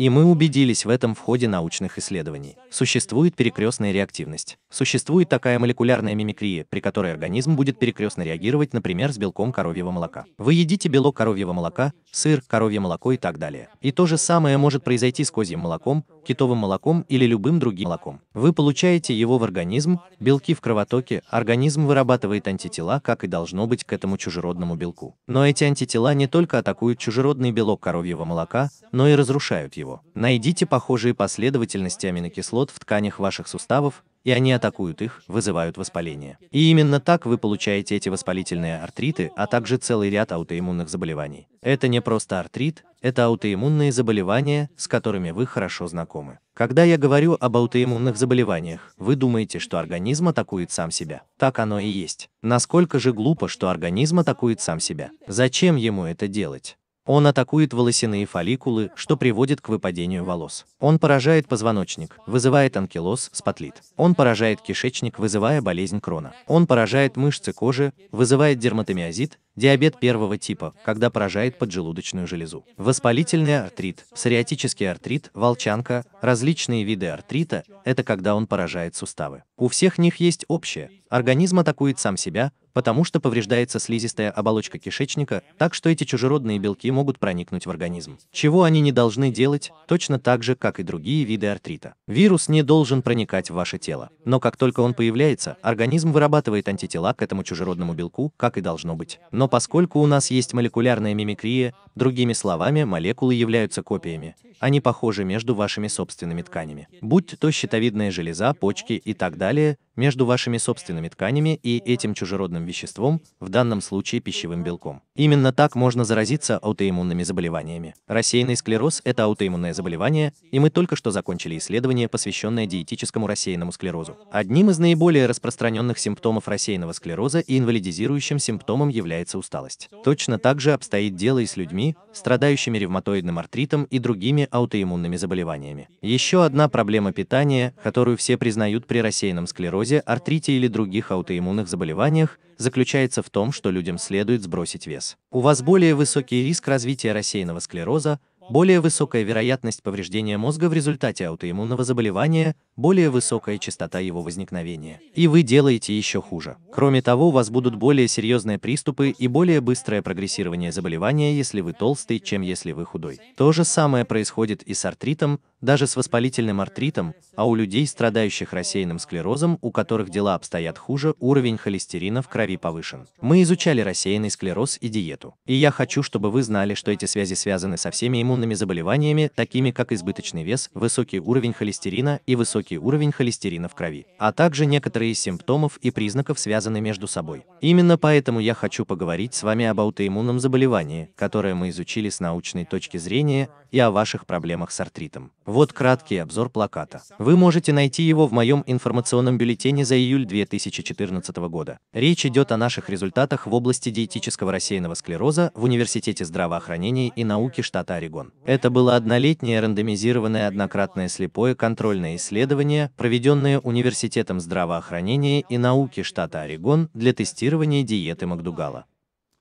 И мы убедились в этом в ходе научных исследований. Существует перекрестная реактивность. Существует такая молекулярная мимикрия, при которой организм будет перекрестно реагировать, например, с белком коровьего молока. Вы едите белок коровьего молока, сыр, коровье молоко и так далее. И то же самое может произойти с козьим молоком, китовым молоком или любым другим молоком. Вы получаете его в организм, белки в кровотоке, организм вырабатывает антитела, как и должно быть к этому чужеродному белку. Но эти антитела не только атакуют чужеродный белок коровьего молока, но и разрушают его его. Найдите похожие последовательности аминокислот в тканях ваших суставов, и они атакуют их, вызывают воспаление. И именно так вы получаете эти воспалительные артриты, а также целый ряд аутоиммунных заболеваний. Это не просто артрит, это аутоиммунные заболевания, с которыми вы хорошо знакомы. Когда я говорю об аутоиммунных заболеваниях, вы думаете, что организм атакует сам себя. Так оно и есть. Насколько же глупо, что организм атакует сам себя. Зачем ему это делать? Он атакует волосяные фолликулы, что приводит к выпадению волос. Он поражает позвоночник, вызывает анкилоз, спотлит. Он поражает кишечник, вызывая болезнь крона. Он поражает мышцы кожи, вызывает дерматомиозит, диабет первого типа, когда поражает поджелудочную железу, воспалительный артрит, псориатический артрит, волчанка, различные виды артрита – это когда он поражает суставы. У всех них есть общее – организм атакует сам себя, потому что повреждается слизистая оболочка кишечника, так что эти чужеродные белки могут проникнуть в организм. Чего они не должны делать, точно так же, как и другие виды артрита. Вирус не должен проникать в ваше тело. Но как только он появляется, организм вырабатывает антитела к этому чужеродному белку, как и должно быть. Но поскольку у нас есть молекулярная мимикрия, другими словами, молекулы являются копиями, они а похожи между вашими собственными тканями. Будь то щитовидная железа, почки и так далее, между вашими собственными тканями и этим чужеродным веществом, в данном случае пищевым белком. Именно так можно заразиться аутоиммунными заболеваниями. Рассеянный склероз – это аутоиммунное заболевание, и мы только что закончили исследование, посвященное диетическому рассеянному склерозу. Одним из наиболее распространенных симптомов рассеянного склероза и инвалидизирующим симптомом является усталость. Точно так же обстоит дело и с людьми, страдающими ревматоидным артритом и другими аутоиммунными заболеваниями. Еще одна проблема питания, которую все признают при рассеянном склерозе, артрите или других аутоиммунных заболеваниях, заключается в том, что людям следует сбросить вес. У вас более высокий риск развития рассеянного склероза, более высокая вероятность повреждения мозга в результате аутоиммунного заболевания, более высокая частота его возникновения. И вы делаете еще хуже. Кроме того, у вас будут более серьезные приступы и более быстрое прогрессирование заболевания, если вы толстый, чем если вы худой. То же самое происходит и с артритом, даже с воспалительным артритом, а у людей, страдающих рассеянным склерозом, у которых дела обстоят хуже, уровень холестерина в крови повышен. Мы изучали рассеянный склероз и диету. И я хочу, чтобы вы знали, что эти связи связаны со всеми иммунными заболеваниями, такими как избыточный вес, высокий уровень холестерина и высокий уровень холестерина в крови, а также некоторые из симптомов и признаков связаны между собой. Именно поэтому я хочу поговорить с вами об аутоиммунном заболевании, которое мы изучили с научной точки зрения, и о ваших проблемах с артритом. Вот краткий обзор плаката. Вы можете найти его в моем информационном бюллетене за июль 2014 года. Речь идет о наших результатах в области диетического рассеянного склероза в Университете здравоохранения и науки штата Орегон. Это было однолетнее рандомизированное однократное слепое контрольное исследование, проведенное Университетом здравоохранения и науки штата Орегон для тестирования диеты Макдугала.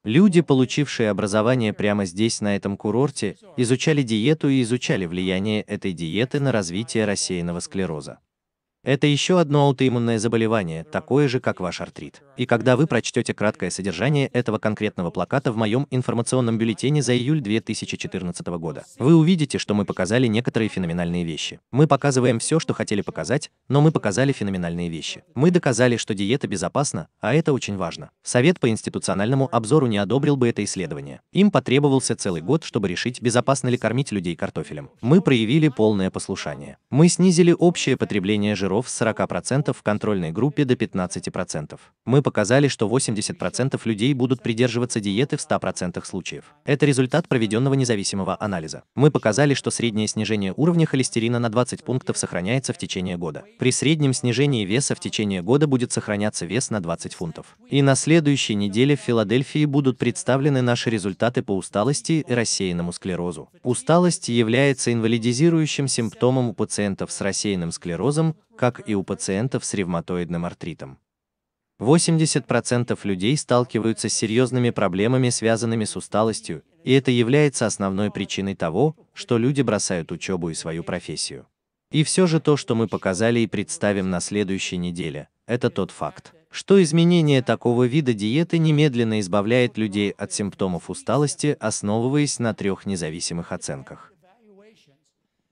Люди, получившие образование прямо здесь, на этом курорте, изучали диету и изучали влияние этой диеты на развитие рассеянного склероза. Это еще одно аутоиммунное заболевание, такое же, как ваш артрит. И когда вы прочтете краткое содержание этого конкретного плаката в моем информационном бюллетене за июль 2014 года, вы увидите, что мы показали некоторые феноменальные вещи. Мы показываем все, что хотели показать, но мы показали феноменальные вещи. Мы доказали, что диета безопасна, а это очень важно. Совет по институциональному обзору не одобрил бы это исследование. Им потребовался целый год, чтобы решить, безопасно ли кормить людей картофелем. Мы проявили полное послушание. Мы снизили общее потребление жиров жиров с 40% в контрольной группе до 15%. Мы показали, что 80% людей будут придерживаться диеты в 100% случаев. Это результат проведенного независимого анализа. Мы показали, что среднее снижение уровня холестерина на 20 пунктов сохраняется в течение года. При среднем снижении веса в течение года будет сохраняться вес на 20 фунтов. И на следующей неделе в Филадельфии будут представлены наши результаты по усталости и рассеянному склерозу. Усталость является инвалидизирующим симптомом у пациентов с рассеянным склерозом, как и у пациентов с ревматоидным артритом. 80% людей сталкиваются с серьезными проблемами, связанными с усталостью, и это является основной причиной того, что люди бросают учебу и свою профессию. И все же то, что мы показали и представим на следующей неделе, это тот факт, что изменение такого вида диеты немедленно избавляет людей от симптомов усталости, основываясь на трех независимых оценках.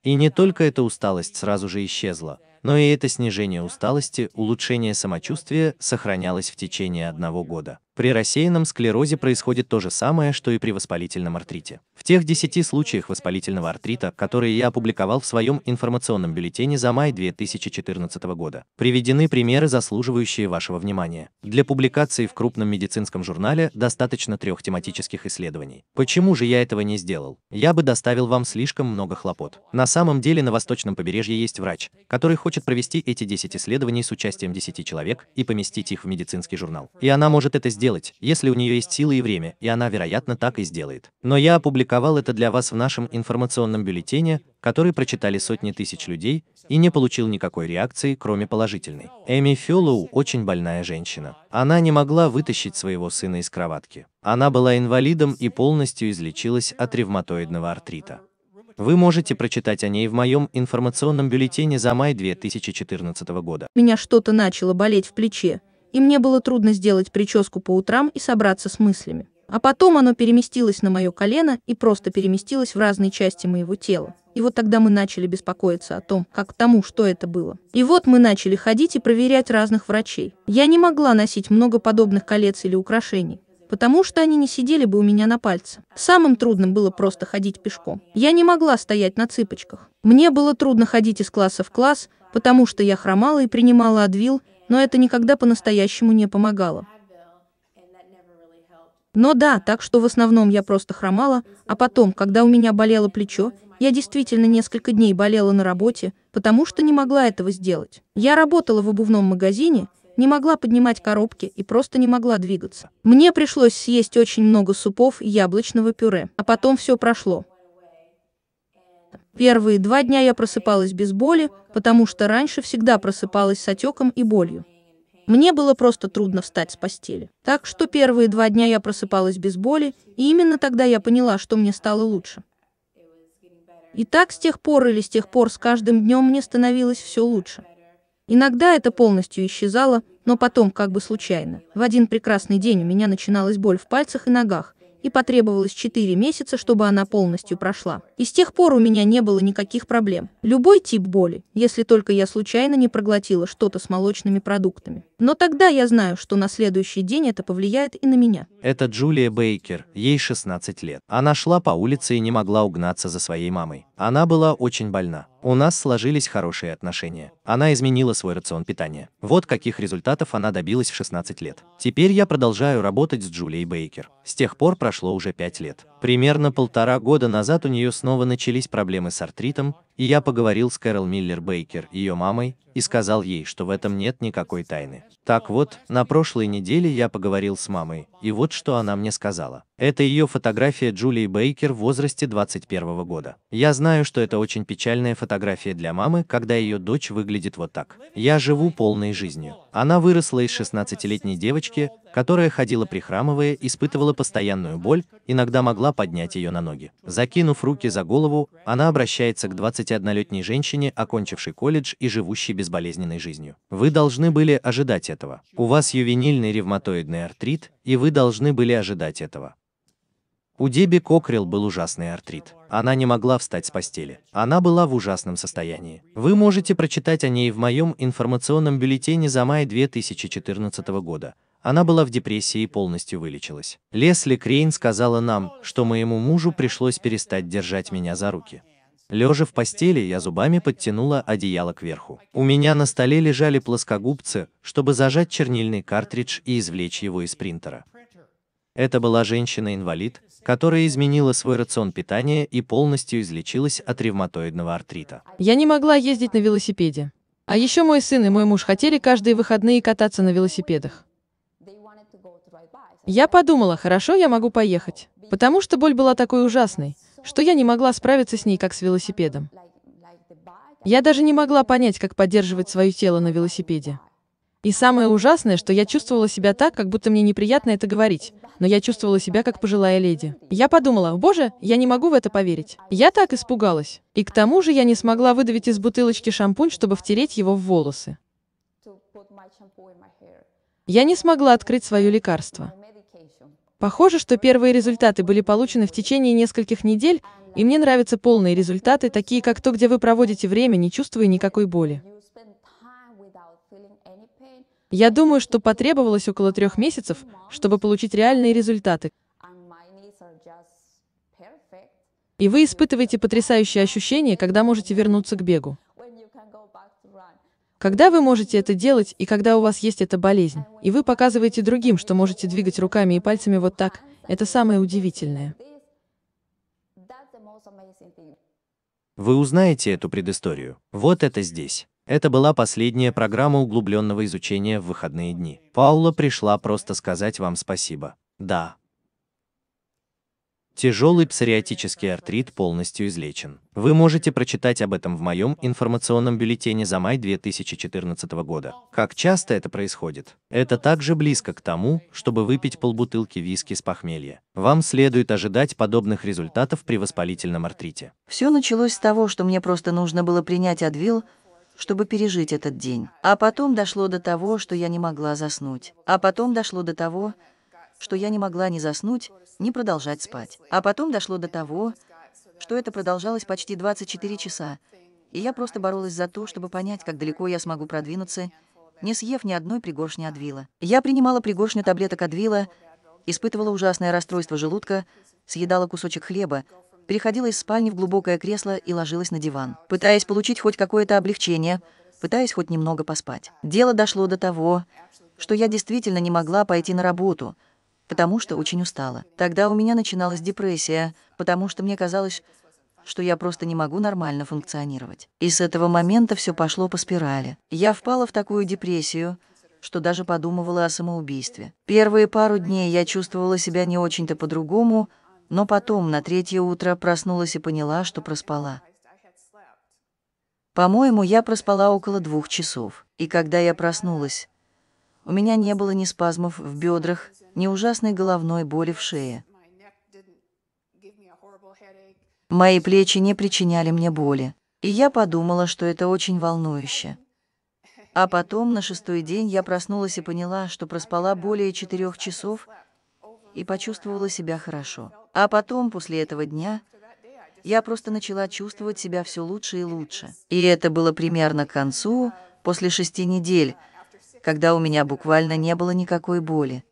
И не только эта усталость сразу же исчезла, но и это снижение усталости, улучшение самочувствия сохранялось в течение одного года. При рассеянном склерозе происходит то же самое, что и при воспалительном артрите. В тех 10 случаях воспалительного артрита, которые я опубликовал в своем информационном бюллетене за май 2014 года, приведены примеры, заслуживающие вашего внимания. Для публикации в крупном медицинском журнале достаточно трех тематических исследований. Почему же я этого не сделал? Я бы доставил вам слишком много хлопот. На самом деле на восточном побережье есть врач, который хочет провести эти 10 исследований с участием 10 человек и поместить их в медицинский журнал. И она может это сделать сделать, если у нее есть силы и время, и она, вероятно, так и сделает. Но я опубликовал это для вас в нашем информационном бюллетене, который прочитали сотни тысяч людей, и не получил никакой реакции, кроме положительной. Эми Феллоу очень больная женщина. Она не могла вытащить своего сына из кроватки. Она была инвалидом и полностью излечилась от ревматоидного артрита. Вы можете прочитать о ней в моем информационном бюллетене за май 2014 года. Меня что-то начало болеть в плече и мне было трудно сделать прическу по утрам и собраться с мыслями. А потом оно переместилось на мое колено и просто переместилось в разные части моего тела. И вот тогда мы начали беспокоиться о том, как к тому, что это было. И вот мы начали ходить и проверять разных врачей. Я не могла носить много подобных колец или украшений потому что они не сидели бы у меня на пальце. Самым трудным было просто ходить пешком. Я не могла стоять на цыпочках. Мне было трудно ходить из класса в класс, потому что я хромала и принимала адвил, но это никогда по-настоящему не помогало. Но да, так что в основном я просто хромала, а потом, когда у меня болело плечо, я действительно несколько дней болела на работе, потому что не могла этого сделать. Я работала в обувном магазине, не могла поднимать коробки и просто не могла двигаться. Мне пришлось съесть очень много супов и яблочного пюре, а потом все прошло. Первые два дня я просыпалась без боли, потому что раньше всегда просыпалась с отеком и болью. Мне было просто трудно встать с постели. Так что первые два дня я просыпалась без боли, и именно тогда я поняла, что мне стало лучше. И так с тех пор или с тех пор с каждым днем мне становилось все лучше. Иногда это полностью исчезало, но потом как бы случайно. В один прекрасный день у меня начиналась боль в пальцах и ногах, и потребовалось 4 месяца, чтобы она полностью прошла. И с тех пор у меня не было никаких проблем. Любой тип боли, если только я случайно не проглотила что-то с молочными продуктами. Но тогда я знаю, что на следующий день это повлияет и на меня. Это Джулия Бейкер, ей 16 лет. Она шла по улице и не могла угнаться за своей мамой. Она была очень больна. У нас сложились хорошие отношения. Она изменила свой рацион питания. Вот каких результатов она добилась в 16 лет. Теперь я продолжаю работать с Джулией Бейкер. С тех пор прошло уже 5 лет. Примерно полтора года назад у нее снова начались проблемы с артритом, и я поговорил с Кэрол Миллер Бейкер, ее мамой, и сказал ей, что в этом нет никакой тайны. Так вот, на прошлой неделе я поговорил с мамой, и вот что она мне сказала. Это ее фотография Джулии Бейкер в возрасте 21 года. Я знаю, что это очень печальная фотография для мамы, когда ее дочь выглядит вот так. Я живу полной жизнью. Она выросла из 16-летней девочки, которая ходила прихрамывая, испытывала постоянную боль, иногда могла поднять ее на ноги. Закинув руки за голову, она обращается к 21-летней женщине, окончившей колледж и живущей безболезненной жизнью. Вы должны были ожидать этого. У вас ювенильный ревматоидный артрит, и вы должны были ожидать этого. У Деби Кокрил был ужасный артрит. Она не могла встать с постели. Она была в ужасном состоянии. Вы можете прочитать о ней в моем информационном бюллетене за май 2014 года. Она была в депрессии и полностью вылечилась. Лесли Крейн сказала нам, что моему мужу пришлось перестать держать меня за руки. Лежа в постели, я зубами подтянула одеяло кверху. У меня на столе лежали плоскогубцы, чтобы зажать чернильный картридж и извлечь его из принтера. Это была женщина-инвалид, которая изменила свой рацион питания и полностью излечилась от ревматоидного артрита. Я не могла ездить на велосипеде. А еще мой сын и мой муж хотели каждые выходные кататься на велосипедах. Я подумала, хорошо, я могу поехать. Потому что боль была такой ужасной, что я не могла справиться с ней, как с велосипедом. Я даже не могла понять, как поддерживать свое тело на велосипеде. И самое ужасное, что я чувствовала себя так, как будто мне неприятно это говорить, но я чувствовала себя как пожилая леди. Я подумала, боже, я не могу в это поверить. Я так испугалась. И к тому же я не смогла выдавить из бутылочки шампунь, чтобы втереть его в волосы. Я не смогла открыть свое лекарство. Похоже, что первые результаты были получены в течение нескольких недель, и мне нравятся полные результаты, такие как то, где вы проводите время, не чувствуя никакой боли. Я думаю, что потребовалось около трех месяцев, чтобы получить реальные результаты. И вы испытываете потрясающее ощущение, когда можете вернуться к бегу. Когда вы можете это делать, и когда у вас есть эта болезнь, и вы показываете другим, что можете двигать руками и пальцами вот так, это самое удивительное. Вы узнаете эту предысторию. Вот это здесь. Это была последняя программа углубленного изучения в выходные дни. Паула пришла просто сказать вам спасибо. Да. Тяжелый псориатический артрит полностью излечен. Вы можете прочитать об этом в моем информационном бюллетене за май 2014 года. Как часто это происходит? Это также близко к тому, чтобы выпить полбутылки виски с похмелья. Вам следует ожидать подобных результатов при воспалительном артрите. Все началось с того, что мне просто нужно было принять Адвил, чтобы пережить этот день. А потом дошло до того, что я не могла заснуть. А потом дошло до того, что я не могла ни заснуть, ни продолжать спать. А потом дошло до того, что это продолжалось почти 24 часа, и я просто боролась за то, чтобы понять, как далеко я смогу продвинуться, не съев ни одной пригоршни Адвила. Я принимала пригоршню таблеток Адвила, испытывала ужасное расстройство желудка, съедала кусочек хлеба, переходила из спальни в глубокое кресло и ложилась на диван, пытаясь получить хоть какое-то облегчение, пытаясь хоть немного поспать. Дело дошло до того, что я действительно не могла пойти на работу, потому что очень устала. Тогда у меня начиналась депрессия, потому что мне казалось, что я просто не могу нормально функционировать. И с этого момента все пошло по спирали. Я впала в такую депрессию, что даже подумывала о самоубийстве. Первые пару дней я чувствовала себя не очень-то по-другому, но потом, на третье утро, проснулась и поняла, что проспала. По-моему, я проспала около двух часов, и когда я проснулась, у меня не было ни спазмов в бедрах, ни ужасной головной боли в шее. Мои плечи не причиняли мне боли, и я подумала, что это очень волнующе. А потом, на шестой день, я проснулась и поняла, что проспала более четырех часов и почувствовала себя хорошо. А потом, после этого дня, я просто начала чувствовать себя все лучше и лучше. И это было примерно к концу, после шести недель, когда у меня буквально не было никакой боли.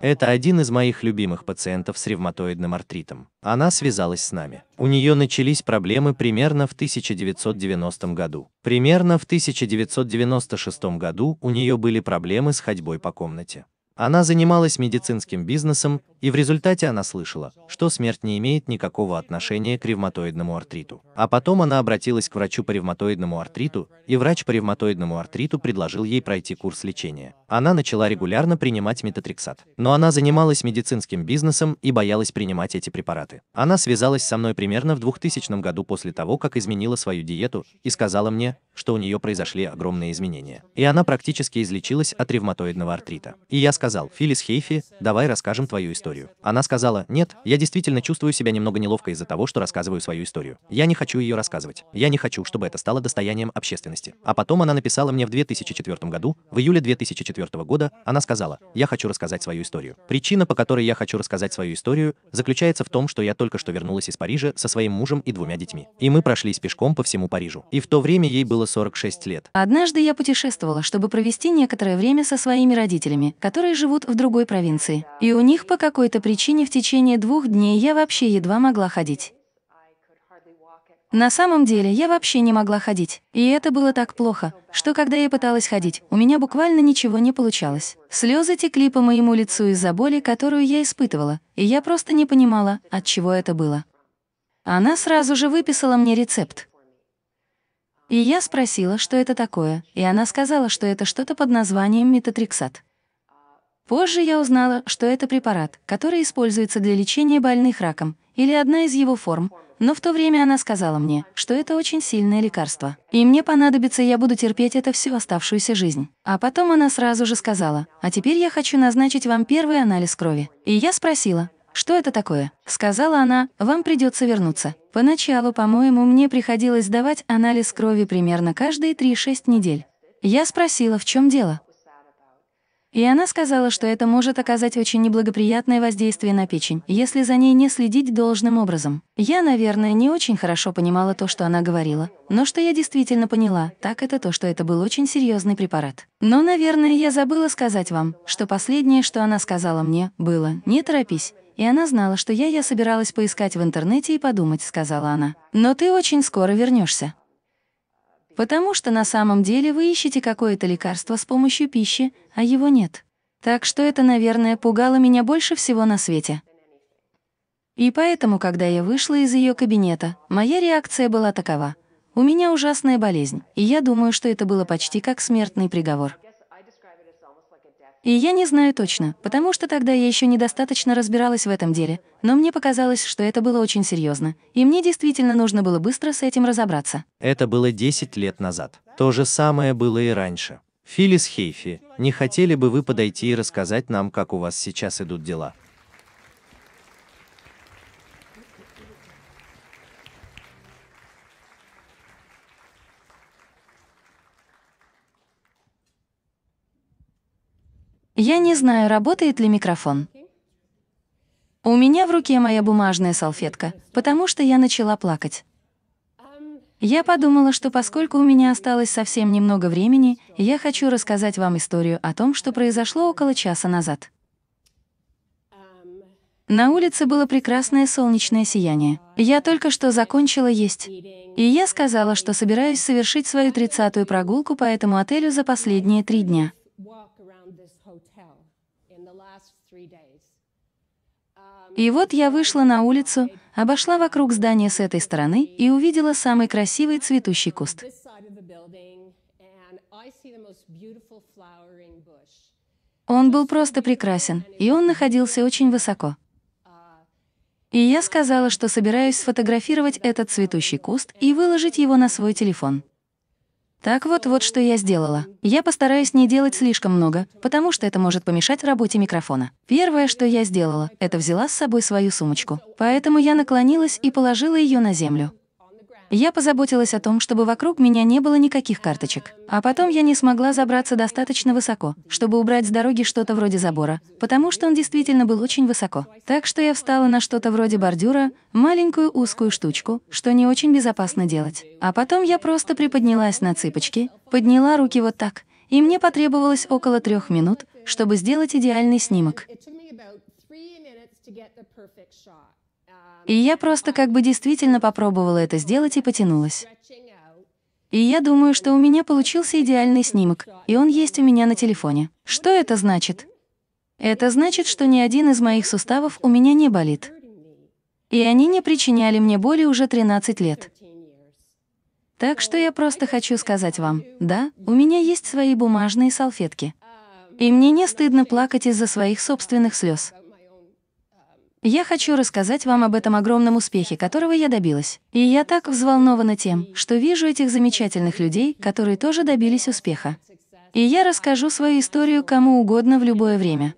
Это один из моих любимых пациентов с ревматоидным артритом. Она связалась с нами. У нее начались проблемы примерно в 1990 году. Примерно в 1996 году у нее были проблемы с ходьбой по комнате. Она занималась медицинским бизнесом, и в результате она слышала, что смерть не имеет никакого отношения к ревматоидному артриту. А потом она обратилась к врачу по ревматоидному артриту, и врач по ревматоидному артриту предложил ей пройти курс лечения она начала регулярно принимать метатриксат. Но она занималась медицинским бизнесом и боялась принимать эти препараты. Она связалась со мной примерно в 2000 году после того, как изменила свою диету и сказала мне, что у нее произошли огромные изменения. И она практически излечилась от ревматоидного артрита. И я сказал, Филис Хейфи, давай расскажем твою историю. Она сказала, нет, я действительно чувствую себя немного неловко из-за того, что рассказываю свою историю. Я не хочу ее рассказывать. Я не хочу, чтобы это стало достоянием общественности. А потом она написала мне в 2004 году, в июле 2004 1994 года, она сказала, «Я хочу рассказать свою историю». Причина, по которой я хочу рассказать свою историю, заключается в том, что я только что вернулась из Парижа со своим мужем и двумя детьми. И мы прошлись пешком по всему Парижу. И в то время ей было 46 лет. Однажды я путешествовала, чтобы провести некоторое время со своими родителями, которые живут в другой провинции. И у них по какой-то причине в течение двух дней я вообще едва могла ходить. На самом деле я вообще не могла ходить. И это было так плохо, что когда я пыталась ходить, у меня буквально ничего не получалось. Слезы текли по моему лицу из-за боли, которую я испытывала, и я просто не понимала, от чего это было. Она сразу же выписала мне рецепт. И я спросила, что это такое, и она сказала, что это что-то под названием метатриксат. Позже я узнала, что это препарат, который используется для лечения больных раком, или одна из его форм, но в то время она сказала мне, что это очень сильное лекарство. И мне понадобится, я буду терпеть это всю оставшуюся жизнь. А потом она сразу же сказала, а теперь я хочу назначить вам первый анализ крови. И я спросила, что это такое? Сказала она, вам придется вернуться. Поначалу, по-моему, мне приходилось давать анализ крови примерно каждые 3-6 недель. Я спросила, в чем дело. И она сказала, что это может оказать очень неблагоприятное воздействие на печень, если за ней не следить должным образом. Я, наверное, не очень хорошо понимала то, что она говорила, но что я действительно поняла, так это то, что это был очень серьезный препарат. Но, наверное, я забыла сказать вам, что последнее, что она сказала мне, было «не торопись». И она знала, что я я собиралась поискать в интернете и подумать, сказала она. «Но ты очень скоро вернешься. Потому что на самом деле вы ищете какое-то лекарство с помощью пищи, а его нет. Так что это, наверное, пугало меня больше всего на свете. И поэтому, когда я вышла из ее кабинета, моя реакция была такова. У меня ужасная болезнь, и я думаю, что это было почти как смертный приговор. И я не знаю точно, потому что тогда я еще недостаточно разбиралась в этом деле, но мне показалось, что это было очень серьезно, и мне действительно нужно было быстро с этим разобраться. Это было 10 лет назад. То же самое было и раньше. Филис Хейфи, не хотели бы вы подойти и рассказать нам, как у вас сейчас идут дела? Я не знаю, работает ли микрофон. У меня в руке моя бумажная салфетка, потому что я начала плакать. Я подумала, что поскольку у меня осталось совсем немного времени, я хочу рассказать вам историю о том, что произошло около часа назад. На улице было прекрасное солнечное сияние. Я только что закончила есть. И я сказала, что собираюсь совершить свою тридцатую прогулку по этому отелю за последние три дня. Um, и вот я вышла на улицу, обошла вокруг здания с этой стороны и увидела самый красивый цветущий куст. Он был просто прекрасен, и он находился очень высоко. И я сказала, что собираюсь сфотографировать этот цветущий куст и выложить его на свой телефон. Так вот, вот что я сделала. Я постараюсь не делать слишком много, потому что это может помешать работе микрофона. Первое, что я сделала, это взяла с собой свою сумочку. Поэтому я наклонилась и положила ее на землю. Я позаботилась о том, чтобы вокруг меня не было никаких карточек. А потом я не смогла забраться достаточно высоко, чтобы убрать с дороги что-то вроде забора, потому что он действительно был очень высоко. Так что я встала на что-то вроде бордюра, маленькую узкую штучку, что не очень безопасно делать. А потом я просто приподнялась на цыпочки, подняла руки вот так, и мне потребовалось около трех минут, чтобы сделать идеальный снимок. И я просто как бы действительно попробовала это сделать и потянулась. И я думаю, что у меня получился идеальный снимок, и он есть у меня на телефоне. Что это значит? Это значит, что ни один из моих суставов у меня не болит. И они не причиняли мне боли уже 13 лет. Так что я просто хочу сказать вам, да, у меня есть свои бумажные салфетки. И мне не стыдно плакать из-за своих собственных слез. Я хочу рассказать вам об этом огромном успехе, которого я добилась. И я так взволнована тем, что вижу этих замечательных людей, которые тоже добились успеха. И я расскажу свою историю кому угодно в любое время.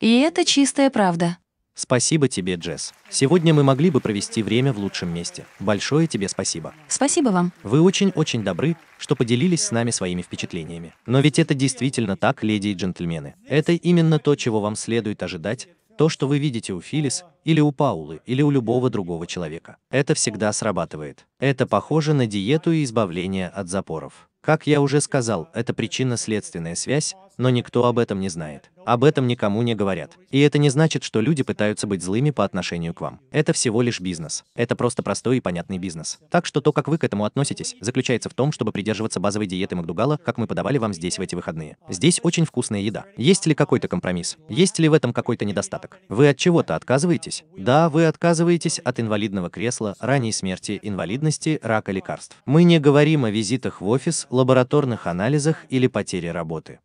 И это чистая правда. Спасибо тебе, Джесс. Сегодня мы могли бы провести время в лучшем месте. Большое тебе спасибо. Спасибо вам. Вы очень-очень добры, что поделились с нами своими впечатлениями. Но ведь это действительно так, леди и джентльмены. Это именно то, чего вам следует ожидать то, что вы видите у Филис, или у Паулы, или у любого другого человека. Это всегда срабатывает. Это похоже на диету и избавление от запоров. Как я уже сказал, это причинно-следственная связь, но никто об этом не знает. Об этом никому не говорят. И это не значит, что люди пытаются быть злыми по отношению к вам. Это всего лишь бизнес. Это просто простой и понятный бизнес. Так что то, как вы к этому относитесь, заключается в том, чтобы придерживаться базовой диеты Макдугала, как мы подавали вам здесь в эти выходные. Здесь очень вкусная еда. Есть ли какой-то компромисс? Есть ли в этом какой-то недостаток? Вы от чего-то отказываетесь? Да, вы отказываетесь от инвалидного кресла, ранней смерти, инвалидности, рака лекарств. Мы не говорим о визитах в офис, лабораторных анализах или потере работы.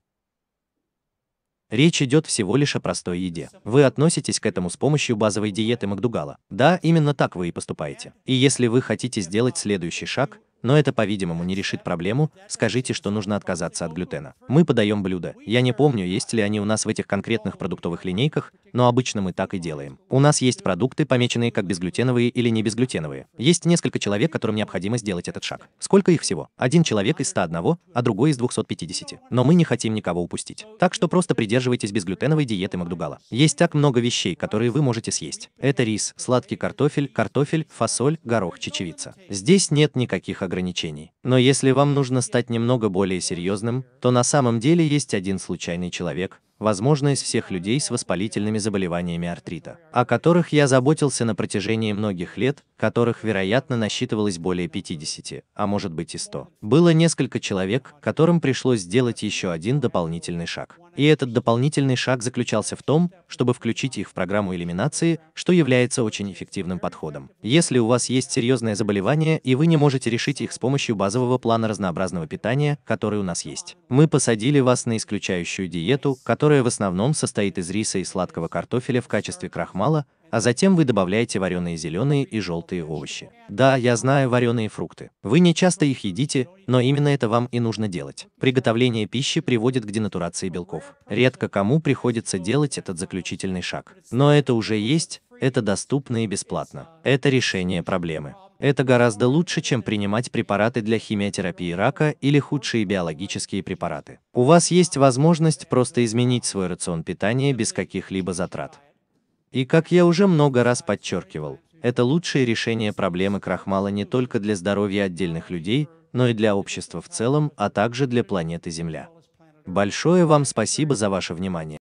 Речь идет всего лишь о простой еде. Вы относитесь к этому с помощью базовой диеты Макдугала. Да, именно так вы и поступаете. И если вы хотите сделать следующий шаг, но это, по-видимому, не решит проблему, скажите, что нужно отказаться от глютена. Мы подаем блюда. Я не помню, есть ли они у нас в этих конкретных продуктовых линейках, но обычно мы так и делаем. У нас есть продукты, помеченные как безглютеновые или не безглютеновые. Есть несколько человек, которым необходимо сделать этот шаг. Сколько их всего? Один человек из 101, а другой из 250. Но мы не хотим никого упустить. Так что просто придерживайтесь безглютеновой диеты Макдугала. Есть так много вещей, которые вы можете съесть. Это рис, сладкий картофель, картофель, фасоль, горох, чечевица. Здесь нет никаких ограничений. Но если вам нужно стать немного более серьезным, то на самом деле есть один случайный человек, возможно, из всех людей с воспалительными заболеваниями артрита, о которых я заботился на протяжении многих лет, которых, вероятно, насчитывалось более 50, а может быть и 100. Было несколько человек, которым пришлось сделать еще один дополнительный шаг. И этот дополнительный шаг заключался в том, чтобы включить их в программу элиминации, что является очень эффективным подходом. Если у вас есть серьезное заболевание и вы не можете решить их с помощью базового плана разнообразного питания, который у нас есть, мы посадили вас на исключающую диету, которая которая в основном состоит из риса и сладкого картофеля в качестве крахмала, а затем вы добавляете вареные зеленые и желтые овощи. Да, я знаю вареные фрукты. Вы не часто их едите, но именно это вам и нужно делать. Приготовление пищи приводит к денатурации белков. Редко кому приходится делать этот заключительный шаг. Но это уже есть, это доступно и бесплатно. Это решение проблемы. Это гораздо лучше, чем принимать препараты для химиотерапии рака или худшие биологические препараты. У вас есть возможность просто изменить свой рацион питания без каких-либо затрат. И как я уже много раз подчеркивал, это лучшее решение проблемы крахмала не только для здоровья отдельных людей, но и для общества в целом, а также для планеты Земля. Большое вам спасибо за ваше внимание.